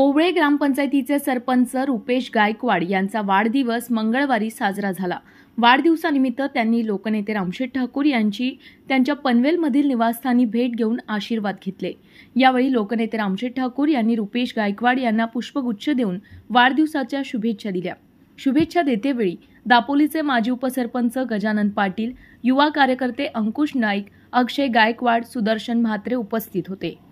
ओवळे ग्रामपंचायतीचे सरपंच रुपेश गायकवाड यांचा वाढदिवस मंगळवारी साजरा झाला वाढदिवसानिमित्त त्यांनी लोकनेते रामशेठ ठाकूर यांची त्यांच्या पनवेलमधील निवासस्थानी भेट घेऊन आशीर्वाद घेतले यावेळी लोकनेते रामशेठ ठाकूर यांनी रुपेश गायकवाड यांना पुष्पगुच्छ देऊन वाढदिवसाच्या शुभेच्छा दिल्या शुभेच्छा देतेवेळी दापोलीचे माजी उपसरपंच गजानन पाटील युवा कार्यकर्ते अंकुश नाईक अक्षय गायकवाड सुदर्शन म्हात्रे उपस्थित होते